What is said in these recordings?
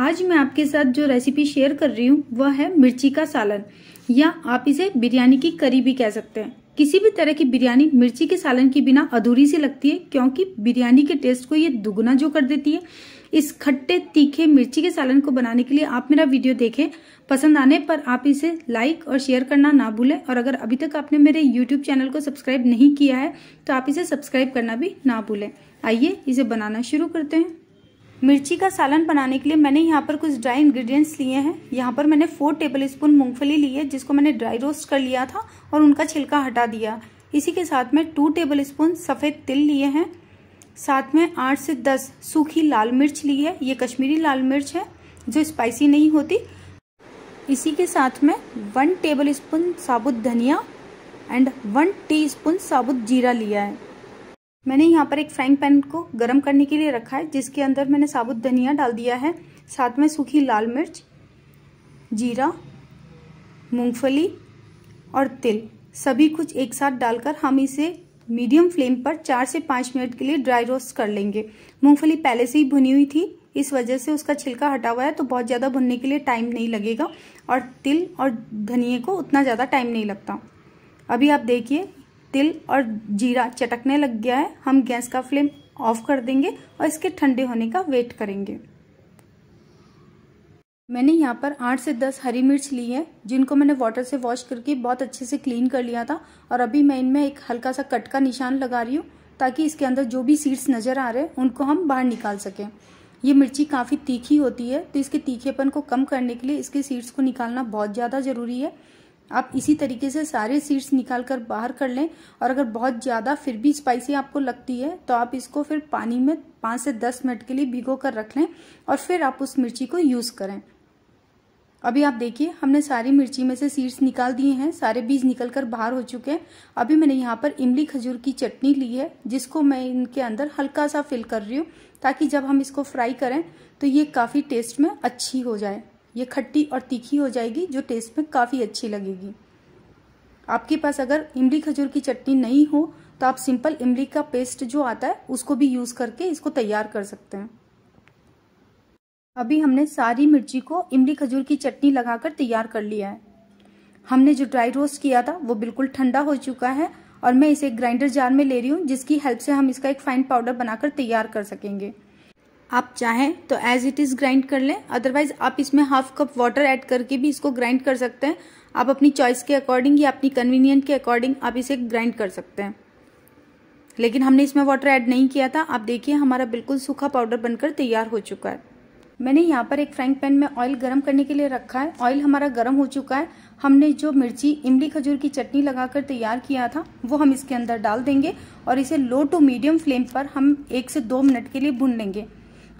आज मैं आपके साथ जो रेसिपी शेयर कर रही हूँ वह है मिर्ची का सालन या आप इसे बिरयानी की करी भी कह सकते हैं किसी भी तरह की बिरयानी मिर्ची के सालन के बिना अधूरी सी लगती है क्योंकि बिरयानी के टेस्ट को ये दुगुना जो कर देती है इस खट्टे तीखे मिर्ची के सालन को बनाने के लिए आप मेरा वीडियो देखें पसंद आने पर आप इसे लाइक और शेयर करना ना भूलें और अगर अभी तक आपने मेरे यूट्यूब चैनल को सब्सक्राइब नहीं किया है तो आप इसे सब्सक्राइब करना भी ना भूलें आइए इसे बनाना शुरू करते हैं मिर्ची का सालन बनाने के लिए मैंने यहाँ पर कुछ ड्राई इंग्रेडिएंट्स लिए हैं यहाँ पर मैंने फोर टेबल स्पून मूँगफली ली है जिसको मैंने ड्राई रोस्ट कर लिया था और उनका छिलका हटा दिया इसी के साथ में टू टेबल स्पून सफ़ेद तिल लिए हैं साथ में आठ से दस सूखी लाल मिर्च ली है ये कश्मीरी लाल मिर्च है जो स्पाइसी नहीं होती इसी के साथ में वन टेबल स्पून साबुत धनिया एंड वन टी साबुत जीरा लिया है मैंने यहाँ पर एक फ्राइंग पैन को गर्म करने के लिए रखा है जिसके अंदर मैंने साबुत धनिया डाल दिया है साथ में सूखी लाल मिर्च जीरा मूंगफली और तिल सभी कुछ एक साथ डालकर हम इसे मीडियम फ्लेम पर चार से पाँच मिनट के लिए ड्राई रोस्ट कर लेंगे मूंगफली पहले से ही भुनी हुई थी इस वजह से उसका छिलका हटा हुआ है तो बहुत ज़्यादा भुनने के लिए टाइम नहीं लगेगा और तिल और धनिए को उतना ज़्यादा टाइम नहीं लगता अभी आप देखिए तिल और जीरा चटकने लग गया है हम गैस का फ्लेम ऑफ कर देंगे और इसके ठंडे होने का वेट करेंगे मैंने यहाँ पर आठ से दस हरी मिर्च ली है जिनको मैंने वाटर से वॉश करके बहुत अच्छे से क्लीन कर लिया था और अभी मैं इनमें एक हल्का सा कट का निशान लगा रही हूँ ताकि इसके अंदर जो भी सीड्स नज़र आ रहे हैं उनको हम बाहर निकाल सकें ये मिर्ची काफ़ी तीखी होती है तो इसके तीखेपन को कम करने के लिए इसके सीड्स को निकालना बहुत ज़्यादा ज़रूरी है आप इसी तरीके से सारे सीड्स निकाल कर बाहर कर लें और अगर बहुत ज़्यादा फिर भी स्पाइसी आपको लगती है तो आप इसको फिर पानी में पाँच से दस मिनट के लिए भिगो कर रख लें और फिर आप उस मिर्ची को यूज़ करें अभी आप देखिए हमने सारी मिर्ची में से सीड्स निकाल दिए हैं सारे बीज निकल कर बाहर हो चुके हैं अभी मैंने यहाँ पर इमली खजूर की चटनी ली है जिसको मैं इनके अंदर हल्का सा फिल कर रही हूँ ताकि जब हम इसको फ्राई करें तो ये काफ़ी टेस्ट में अच्छी हो जाए ये खट्टी और तीखी हो जाएगी जो टेस्ट में काफ़ी अच्छी लगेगी आपके पास अगर इमली खजूर की चटनी नहीं हो तो आप सिंपल इमली का पेस्ट जो आता है उसको भी यूज़ करके इसको तैयार कर सकते हैं अभी हमने सारी मिर्ची को इमली खजूर की चटनी लगाकर तैयार कर लिया है हमने जो ड्राई रोस्ट किया था वो बिल्कुल ठंडा हो चुका है और मैं इसे ग्राइंडर जार में ले रही हूँ जिसकी हेल्प से हम इसका एक फाइन पाउडर बनाकर तैयार कर सकेंगे आप चाहें तो एज इट इज़ ग्राइंड कर लें अदरवाइज आप इसमें हाफ कप वाटर ऐड करके भी इसको ग्राइंड कर सकते हैं आप अपनी चॉइस के अकॉर्डिंग या अपनी कन्वीनियंट के अकॉर्डिंग आप इसे ग्राइंड कर सकते हैं लेकिन हमने इसमें वाटर ऐड नहीं किया था आप देखिए हमारा बिल्कुल सूखा पाउडर बनकर तैयार हो चुका है मैंने यहाँ पर एक फ्राइंग पैन में ऑयल गर्म करने के लिए रखा है ऑयल हमारा गर्म हो चुका है हमने जो मिर्ची इमली खजूर की चटनी लगाकर तैयार किया था वो हम इसके अंदर डाल देंगे और इसे लो टू मीडियम फ्लेम पर हम एक से दो मिनट के लिए भून लेंगे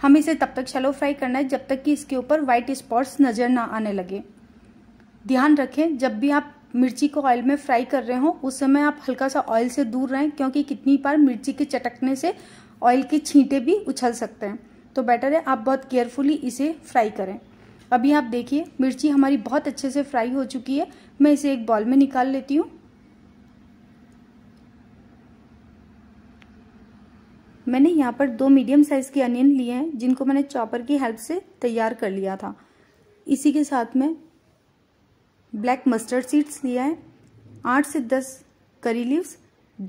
हम इसे तब तक शेलो फ्राई करना है जब तक कि इसके ऊपर वाइट स्पॉट्स नज़र ना आने लगे ध्यान रखें जब भी आप मिर्ची को ऑयल में फ्राई कर रहे हो उस समय आप हल्का सा ऑयल से दूर रहें क्योंकि कितनी बार मिर्ची के चटकने से ऑयल के छींटे भी उछल सकते हैं तो बेटर है आप बहुत केयरफुली इसे फ्राई करें अभी आप देखिए मिर्ची हमारी बहुत अच्छे से फ्राई हो चुकी है मैं इसे एक बॉल में निकाल लेती हूँ मैंने यहाँ पर दो मीडियम साइज़ के अनियन लिए हैं जिनको मैंने चॉपर की हेल्प से तैयार कर लिया था इसी के साथ में ब्लैक मस्टर्ड सीड्स लिया है आठ से दस करी लीव्स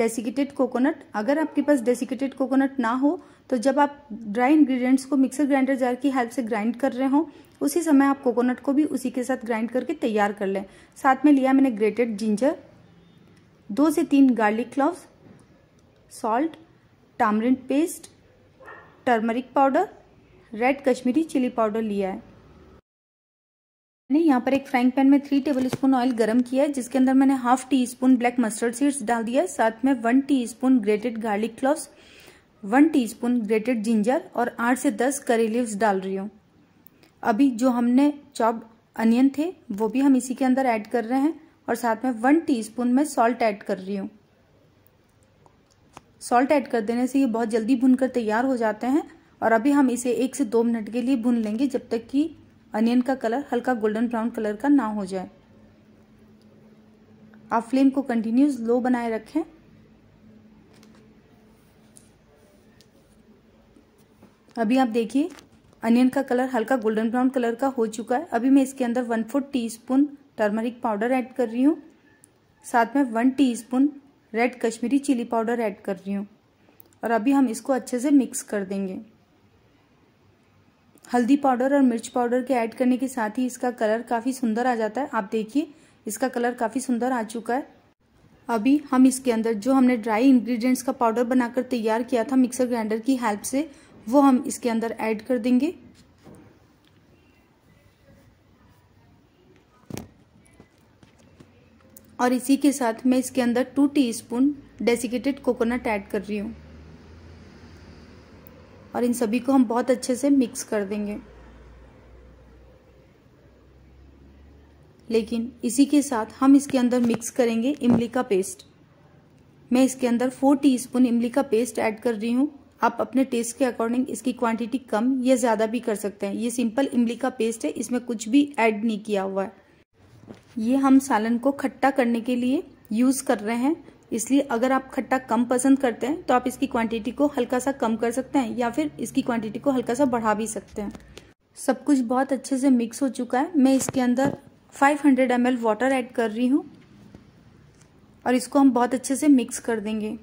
डेसिकेटेड कोकोनट अगर आपके पास डेसिकेटेड कोकोनट ना हो तो जब आप ड्राई इंग्रेडिएंट्स को मिक्सर ग्राइंडर जार की हेल्प से ग्राइंड कर रहे हो उसी समय आप कोकोनट को भी उसी के साथ ग्राइंड करके तैयार कर लें साथ में लिया मैंने ग्रेटेड जिंजर दो से तीन garlic cloves salt tamarind paste turmeric powder red Kashmiri chili powder लिया है मैंने यहाँ पर एक फ्राइंग पैन में थ्री टेबल स्पून ऑयल गर्म किया है जिसके अंदर मैंने half teaspoon black mustard seeds डाल दिया है साथ में one teaspoon grated garlic cloves one teaspoon grated ginger और आठ से दस करी लीव्स डाल रही हूँ अभी जो हमने चॉप्ड अनियन थे वो भी हम इसी के अंदर ऐड कर रहे हैं और साथ में वन स्पून में सॉल्ट ऐड कर रही हूँ सॉल्ट ऐड कर देने से ये बहुत जल्दी भुन कर तैयार हो जाते हैं और अभी हम इसे एक से दो मिनट के लिए भून लेंगे जब तक कि अनियन का कलर हल्का गोल्डन ब्राउन कलर का ना हो जाए आप फ्लेम को कंटिन्यूस लो बनाए रखें अभी आप देखिए अनियन का कलर हल्का गोल्डन ब्राउन कलर का हो चुका है अभी मैं इसके अंदर one fourth teaspoon turmeric powder add कर रही हूँ साथ में one teaspoon red Kashmiri chili powder add कर रही हूँ और अभी हम इसको अच्छे से मिक्स कर देंगे हल्दी पाउडर और मिर्च पाउडर के ऐड करने के साथ ही इसका कलर काफ़ी सुंदर आ जाता है आप देखिए इसका कलर काफ़ी सुंदर आ चुका है अभी हम इसके अंदर जो हमने ड्राई इंग्रेडिएंट्स का पाउडर बनाकर तैयार किया था मिक्सर ग्राइंडर की हेल्प से वो हम इसके अंदर ऐड कर देंगे और इसी के साथ मैं इसके अंदर two teaspoon desiccated coconut add कर रही हूँ और इन सभी को हम बहुत अच्छे से मिक्स कर देंगे लेकिन इसी के साथ हम इसके अंदर मिक्स करेंगे इमली का पेस्ट मैं इसके अंदर फोर टीस्पून इमली का पेस्ट ऐड कर रही हूँ आप अपने टेस्ट के अकॉर्डिंग इसकी क्वांटिटी कम या ज़्यादा भी कर सकते हैं ये सिंपल इमली का पेस्ट है इसमें कुछ भी ऐड नहीं किया हुआ है ये हम सालन को खट्टा करने के लिए यूज़ कर रहे हैं इसलिए अगर आप खट्टा कम पसंद करते हैं तो आप इसकी क्वांटिटी को हल्का सा कम कर सकते हैं या फिर इसकी क्वांटिटी को हल्का सा बढ़ा भी सकते हैं सब कुछ बहुत अच्छे से मिक्स हो चुका है मैं इसके अंदर 500 हंड्रेड एम वाटर ऐड कर रही हूँ और इसको हम बहुत अच्छे से मिक्स कर देंगे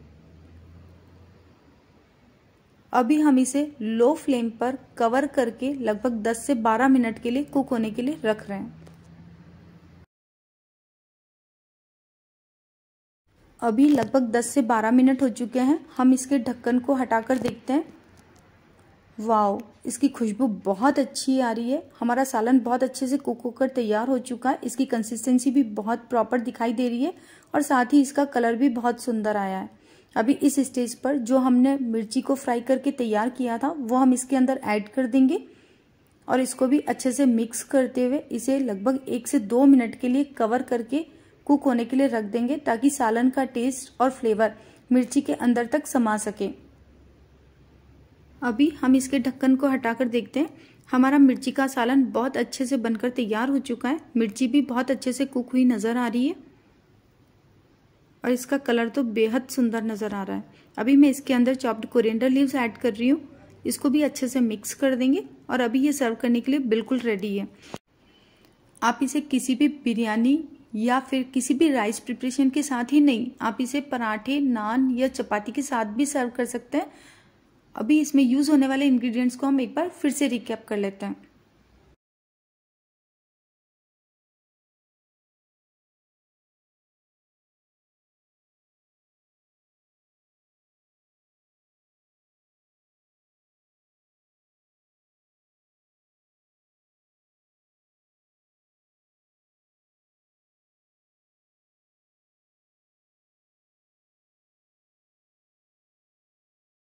अभी हम इसे लो फ्लेम पर कवर करके लगभग 10 से 12 मिनट के लिए कुक होने के लिए रख रहे हैं अभी लगभग 10 से 12 मिनट हो चुके हैं हम इसके ढक्कन को हटाकर देखते हैं वाओ इसकी खुशबू बहुत अच्छी आ रही है हमारा सालन बहुत अच्छे से कुक होकर तैयार हो चुका है इसकी कंसिस्टेंसी भी बहुत प्रॉपर दिखाई दे रही है और साथ ही इसका कलर भी बहुत सुंदर आया है अभी इस स्टेज पर जो हमने मिर्ची को फ्राई करके तैयार किया था वो हम इसके अंदर ऐड कर देंगे और इसको भी अच्छे से मिक्स करते हुए इसे लगभग एक से दो मिनट के लिए कवर करके कुक होने के लिए रख देंगे ताकि सालन का टेस्ट और फ्लेवर मिर्ची के अंदर तक समा सके अभी हम इसके ढक्कन को हटाकर देखते हैं हमारा मिर्ची का सालन बहुत अच्छे से बनकर तैयार हो चुका है मिर्ची भी बहुत अच्छे से कुक हुई नज़र आ रही है और इसका कलर तो बेहद सुंदर नज़र आ रहा है अभी मैं इसके अंदर चॉप्ड कोरिएंडर लीव्स ऐड कर रही हूँ इसको भी अच्छे से मिक्स कर देंगे और अभी ये सर्व करने के लिए बिल्कुल रेडी है आप इसे किसी भी बिरयानी या फिर किसी भी राइस प्रिपरेशन के साथ ही नहीं आप इसे पराठे नान या चपाती के साथ भी सर्व कर सकते हैं अभी इसमें यूज़ होने वाले इंग्रेडिएंट्स को हम एक बार फिर से रिकैप कर लेते हैं